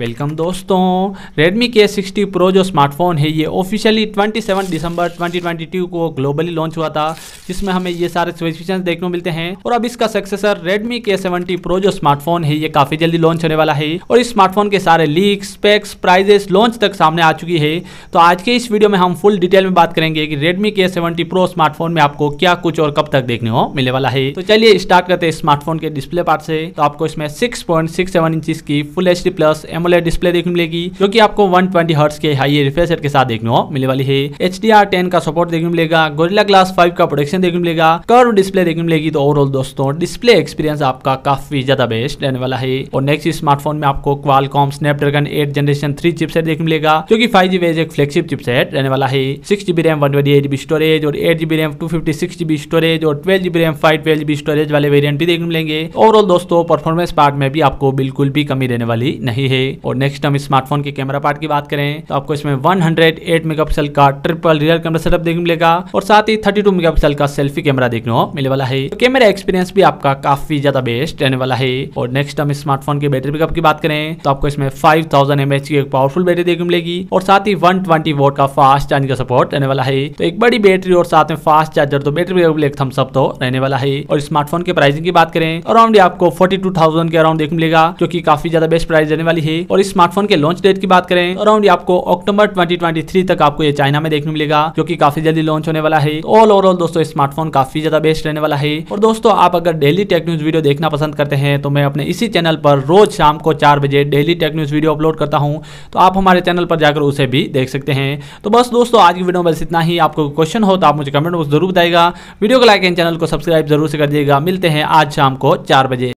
welcome दोस्तों Redmi K60 Pro जो smartphone है ये ऑफिशियली 27 दिसंबर 2022 को ग्लोबली लॉन्च हुआ था जिसमें हमें ये सारे स्पेसिफिकेशन देखने को मिलते हैं और अब इसका सक्सेसर Redmi K70 Pro जो स्मार्टफोन है ये काफी जल्दी लॉन्च होने वाला है और इस स्मार्टफोन के सारे लीक स्पेक्स प्राइजेस लॉन्च तक सामने आ चुकी है तो आज के इस वीडियो में हम फुल डिटेल में बात करेंगे कि Redmi K70 Pro स्मार्टफोन में आपको क्या कुछ और कब तक देखने को मिलने वाला है तो चलिए स्टार्ट करते हैं स्मार्टफोन के डिस्प्ले पार्ट से तो आपको इसमें सिक्स पॉइंट की full H plus M AMOLED display देखने मिलेगी जो कि आपको 120 ट्वेंटी हर्ट्स के हाई रिफ्रेश के साथ देखने को मिलने वाली है एच डी आर टेन का सपोर्ट देखने मिलेगा गोरिला ग्लास फाइव का प्रोडक्शन देखने मिलेगा कर्व डिस्प्ले देखने मिलेगी तो ओवरऑल दोस्तों डिस्प्ले एक्सपीरियंस आपका काफी ज्यादा बेस्ट रहने वाला है और नेक्स्ट स्मार्टफोन में आपको Qualcomm Snapdragon eight generation three chipset देखने मिलेगा जो की फाइव जी एक फ्लेक्सिप चिपसेट रहने वाला है six GB RAM one twenty eight GB storage और eight GB RAM two fifty six GB storage और twelve GB RAM five twelve GB storage वाले वेरियंट भी देखने मिलेंगे ओवरऑल दोस्तों परफॉर्मेंस पार्ट में भी आपको बिल्कुल भी कमी रहने वाली नहीं है होगी और नेक्स्ट हम स्मार्टफोन के कैमरा पार्ट की बात करें तो आपको इसमें 108 मेगापिक्सल का ट्रिपल रियर कैमरा सेटअप देखने मिलेगा और साथ ही 32 मेगापिक्सल का सेल्फी कैमरा देखने को मिलने वाला है तो कैमरा एक्सपीरियंस भी आपका काफी ज्यादा बेस्ट रहने वाला है और नेक्स्ट हम स्मार्टफोन के बैटरी पिकअप की बात करें तो आपको इसमें फाइव थाउजेंड की एक पावरफुल बैटरी देखने मिलेगी और साथ ही वन ट्वेंटी का फास्ट चार्ज का सपोर्ट रहने वाला है तो एक बड़ी बैटरी और साथ में फास्ट चार्जर तो बैटरी पिकअप एक थम्स तो रहने वाला है और स्मार्टफोन के प्राइसिंग की बात करें अराउंड आपको फोर्टी टू थाउजेंड के अराउंड देखने मिलेगा क्योंकि काफी ज्यादा बेस्ट प्राइस रहने वाली है होगी और इस स्मार्टफोन के लॉन्च डेट की बात करें अराउंड तो आपको अक्टूबर थ्री तक आपको ये चाइना में देखने मिलेगा जो की काफी जल्दी लॉन्च होने वाला है ऑल तो ओवरऑल दोस्तों स्मार्टफोन काफी ज्यादा बेस्ट रहने वाला है और दोस्तों आप अगर डेली टेक न्यूज वीडियो देखना पसंद करते हैं तो मैं अपने इसी चैनल पर रोज शाम को चार बजे daily tech news video upload करता हूँ तो आप हमारे चैनल पर जाकर उसे भी देख सकते हैं तो बस दोस्तों आज की वीडियो में बस इतना ही आपको क्वेश्चन हो तो आप मुझे कमेंट बॉक्स जरूर बताएगा वीडियो को लाइक एंड चैनल को सब्सक्राइब जरूर से कर दिएगा मिलते हैं आज शाम को चार बजे